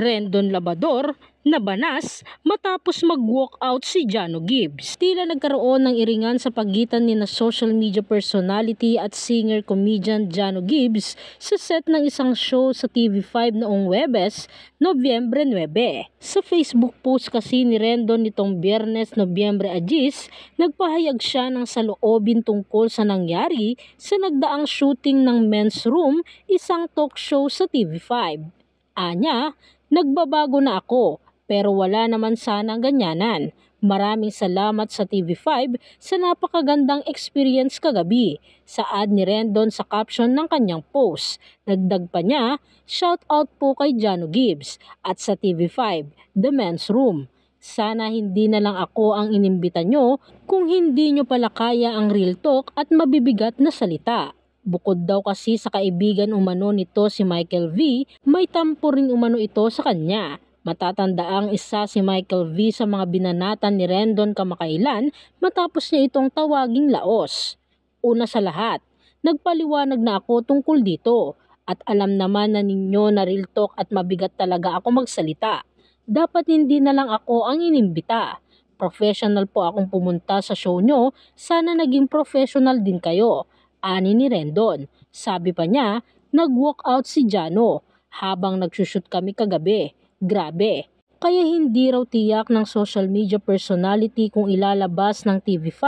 Rendon Labador Nabanas matapos mag-walk out si Jano Gibbs. Tila nagkaroon ng iringan sa pagitan ni na social media personality at singer-comedian Jano Gibbs sa set ng isang show sa TV5 noong Webes, Nobyembre 9. Sa Facebook post kasi ni Rendon nitong Biyernes, Nobyembre 10, nagpahayag siya ng saloobin tungkol sa nangyari sa nagdaang shooting ng Men's Room, isang talk show sa TV5. Anya, nagbabago na ako pero wala naman sanang ganyanan. Maraming salamat sa TV5 sa napakagandang experience kagabi. Saad ni Rendon sa caption ng kanyang post. Dagdag pa niya, shout out po kay Jano Gibbs at sa TV5, The Men's Room. Sana hindi na lang ako ang inimbita nyo kung hindi nyo pala kaya ang real talk at mabibigat na salita. Bukod daw kasi sa kaibigan umano nito si Michael V, may tampo rin umano ito sa kanya. Matatanda ang isa si Michael V sa mga binanatan ni Rendon kamakailan matapos niya itong tawaging laos. Una sa lahat, nagpaliwanag na ako tungkol dito at alam naman na ninyo na real talk at mabigat talaga ako magsalita. Dapat hindi na lang ako ang inimbita. Professional po akong pumunta sa show nyo, sana naging professional din kayo ani ni Rendon. Sabi pa niya, nag-walk out si Jano habang nagsushoot kami kagabi. Grabe. Kaya hindi raw tiyak ng social media personality kung ilalabas ng TV5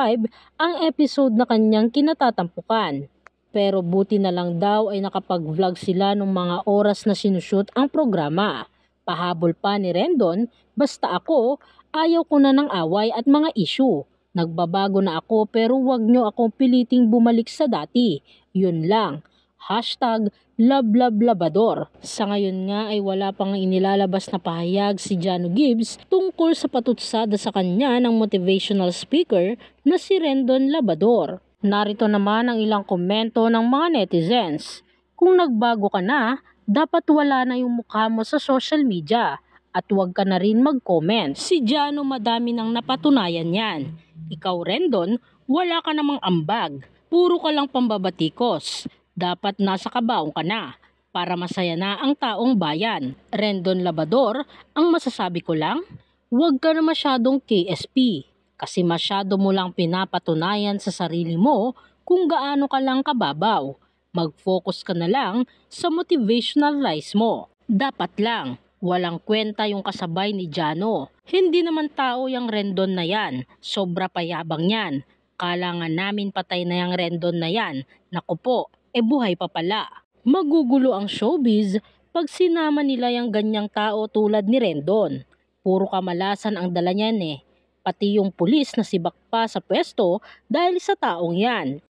ang episode na kanyang kinatatampukan. Pero buti na lang daw ay nakapag-vlog sila ng mga oras na sinushoot ang programa. Pahabol pa ni Rendon, basta ako, ayaw ko na ng away at mga issue. Nagbabago na ako pero wag nyo akong piliting bumalik sa dati. Yun lang. Hashtag lablablabador. Sa ngayon nga ay wala pang inilalabas na pahayag si Jano Gibbs tungkol sa patutsada sa kanya ng motivational speaker na si Rendon Labador. Narito naman ang ilang komento ng mga netizens. Kung nagbago ka na, dapat wala na yung mukha mo sa social media at huwag ka na rin mag-comment. Si Jano madami nang napatunayan yan. Ikaw rin doon, wala ka namang ambag. Puro ka lang pambabatikos. Dapat nasa kabaong ka na para masaya na ang taong bayan. Rendon Labador, ang masasabi ko lang, huwag ka na masyadong KSP kasi masyado mo lang pinapatunayan sa sarili mo kung gaano ka lang kababaw. Mag-focus ka na lang sa motivational rise mo. Dapat lang, Walang kwenta yung kasabay ni Jano. Hindi naman tao yung Rendon na yan. Sobra payabang yan. Kala nga namin patay na yung Rendon na yan. Naku po, e buhay pa pala. Magugulo ang showbiz pag sinama nila yung ganyang tao tulad ni Rendon. Puro kamalasan ang dala niyan eh. Pati yung pulis na si pa sa pwesto dahil sa taong yan.